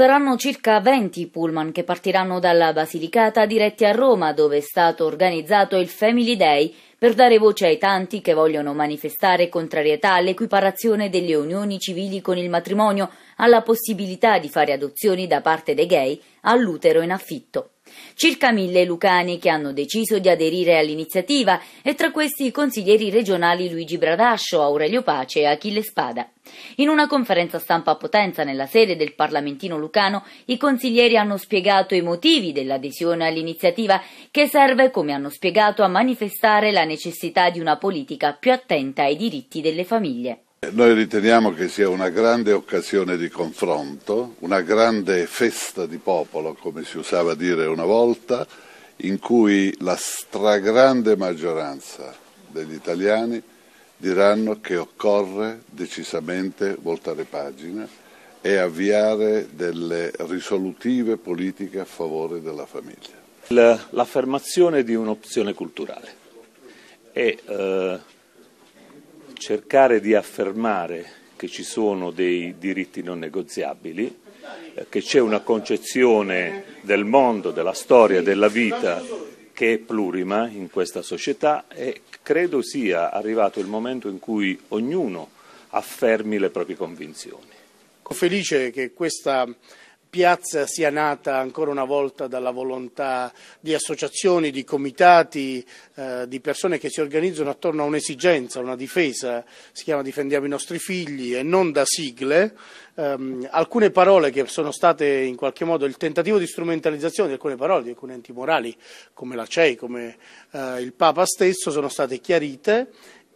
Saranno circa 20 pullman che partiranno dalla Basilicata diretti a Roma, dove è stato organizzato il Family Day per dare voce ai tanti che vogliono manifestare contrarietà all'equiparazione delle unioni civili con il matrimonio, alla possibilità di fare adozioni da parte dei gay all'utero in affitto. Circa mille lucani che hanno deciso di aderire all'iniziativa e tra questi i consiglieri regionali Luigi Bradascio, Aurelio Pace e Achille Spada. In una conferenza stampa a Potenza, nella sede del Parlamentino Lucano, i consiglieri hanno spiegato i motivi dell'adesione all'iniziativa che serve, come hanno spiegato, a manifestare la necessità di una politica più attenta ai diritti delle famiglie. Noi riteniamo che sia una grande occasione di confronto, una grande festa di popolo, come si usava dire una volta, in cui la stragrande maggioranza degli italiani diranno che occorre decisamente voltare pagina e avviare delle risolutive politiche a favore della famiglia. L'affermazione di un'opzione culturale è eh, cercare di affermare che ci sono dei diritti non negoziabili, eh, che c'è una concezione del mondo, della storia, della vita che è plurima in questa società e credo sia arrivato il momento in cui ognuno affermi le proprie convinzioni. Ecco, felice che questa piazza sia nata ancora una volta dalla volontà di associazioni, di comitati, eh, di persone che si organizzano attorno a un'esigenza, una difesa, si chiama Difendiamo i nostri figli e non da sigle. Ehm, alcune parole che sono state in qualche modo il tentativo di strumentalizzazione di alcune parole di alcuni enti morali come la CEI, come eh, il Papa stesso, sono state chiarite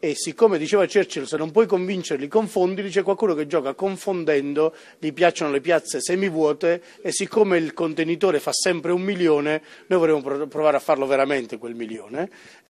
e siccome diceva Churchill se non puoi convincerli confondili, c'è qualcuno che gioca confondendo, gli piacciono le piazze semivuote e siccome il contenitore fa sempre un milione, noi vorremmo provare a farlo veramente quel milione